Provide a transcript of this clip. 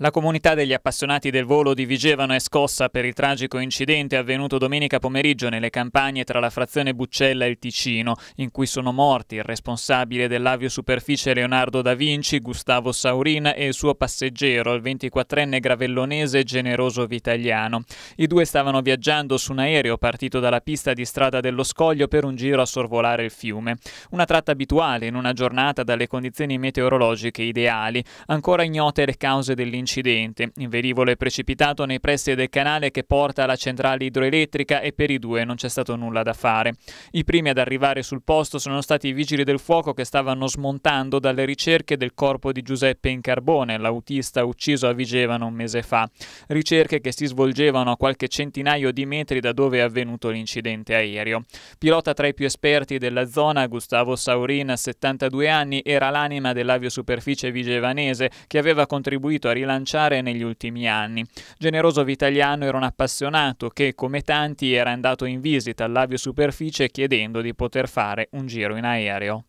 La comunità degli appassionati del volo di Vigevano è scossa per il tragico incidente avvenuto domenica pomeriggio nelle campagne tra la frazione Buccella e il Ticino, in cui sono morti il responsabile dell'avio superficie Leonardo da Vinci, Gustavo Saurin e il suo passeggero, il 24enne gravellonese Generoso Vitaliano. I due stavano viaggiando su un aereo partito dalla pista di strada dello Scoglio per un giro a sorvolare il fiume. Una tratta abituale in una giornata dalle condizioni meteorologiche ideali, ancora ignote le cause dell'incidente incidente. Il velivolo è precipitato nei pressi del canale che porta alla centrale idroelettrica e per i due non c'è stato nulla da fare. I primi ad arrivare sul posto sono stati i vigili del fuoco che stavano smontando dalle ricerche del corpo di Giuseppe Incarbone, l'autista ucciso a Vigevano un mese fa. Ricerche che si svolgevano a qualche centinaio di metri da dove è avvenuto l'incidente aereo. Pilota tra i più esperti della zona, Gustavo Saurin, 72 anni, era l'anima dell'aviosuperficie vigevanese che aveva contribuito a rilanciare lanciare negli ultimi anni. Generoso Vitaliano era un appassionato che, come tanti, era andato in visita all'aviosuperficie chiedendo di poter fare un giro in aereo.